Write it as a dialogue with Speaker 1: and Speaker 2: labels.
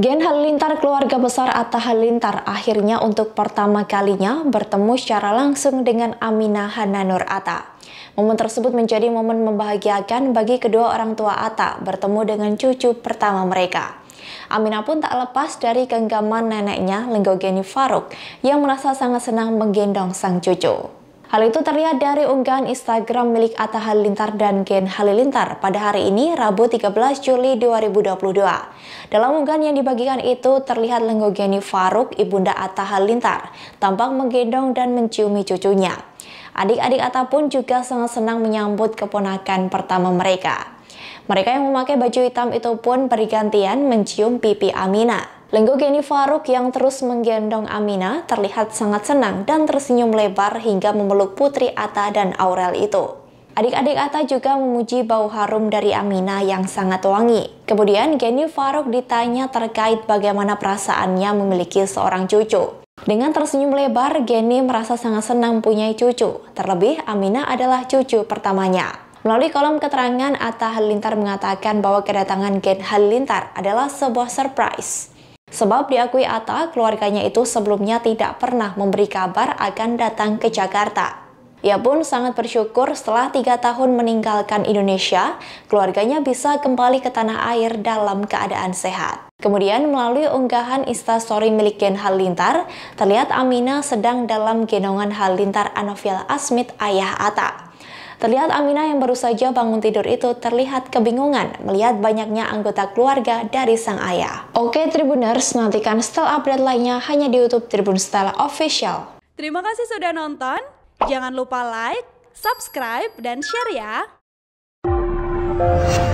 Speaker 1: Gen Halilintar keluarga besar Atta Halilintar akhirnya untuk pertama kalinya bertemu secara langsung dengan Aminah Hananur Atta. Momen tersebut menjadi momen membahagiakan bagi kedua orang tua Atta bertemu dengan cucu pertama mereka. Aminah pun tak lepas dari genggaman neneknya Lenggogeni Faruk yang merasa sangat senang menggendong sang cucu. Hal itu terlihat dari unggahan Instagram milik Atta Halilintar dan Gen Halilintar pada hari ini, Rabu 13 Juli 2022. Dalam unggahan yang dibagikan itu terlihat Lenggogeni Faruk, ibunda Atta Halilintar, tampak menggendong dan menciumi cucunya. Adik-adik Atta pun juga sangat senang menyambut keponakan pertama mereka. Mereka yang memakai baju hitam itu pun bergantian mencium pipi Amina. Geni Faruk yang terus menggendong Amina terlihat sangat senang dan tersenyum lebar hingga memeluk Putri Atta dan Aurel itu. Adik-adik Atta juga memuji bau harum dari Amina yang sangat wangi. Kemudian Geni Faruk ditanya terkait bagaimana perasaannya memiliki seorang cucu. Dengan tersenyum lebar, Geni merasa sangat senang punya cucu. Terlebih, Amina adalah cucu pertamanya. Melalui kolom keterangan, Atta Halilintar mengatakan bahwa kedatangan Gen Halilintar adalah sebuah surprise. Sebab diakui Atta, keluarganya itu sebelumnya tidak pernah memberi kabar akan datang ke Jakarta. Ia pun sangat bersyukur setelah tiga tahun meninggalkan Indonesia, keluarganya bisa kembali ke tanah air dalam keadaan sehat. Kemudian melalui unggahan instastory milik Gen Halilintar, terlihat Amina sedang dalam genongan Halilintar Anovial Asmit ayah Atta. Terlihat Aminah yang baru saja bangun tidur itu terlihat kebingungan melihat banyaknya anggota keluarga dari sang ayah. Oke Tribuners, nantikan style update lainnya hanya di YouTube Tribun Style Official.
Speaker 2: Terima kasih sudah nonton. Jangan lupa like, subscribe, dan share ya.